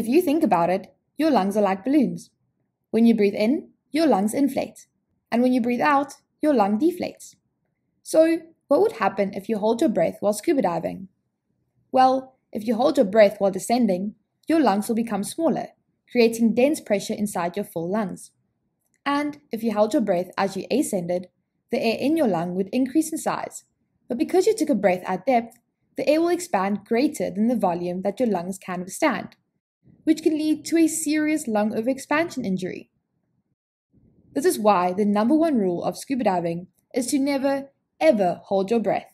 If you think about it, your lungs are like balloons. When you breathe in, your lungs inflate, and when you breathe out, your lung deflates. So, what would happen if you hold your breath while scuba diving? Well, if you hold your breath while descending, your lungs will become smaller, creating dense pressure inside your full lungs. And if you held your breath as you ascended, the air in your lung would increase in size, but because you took a breath at depth, the air will expand greater than the volume that your lungs can withstand which can lead to a serious lung overexpansion injury. This is why the number one rule of scuba diving is to never, ever hold your breath.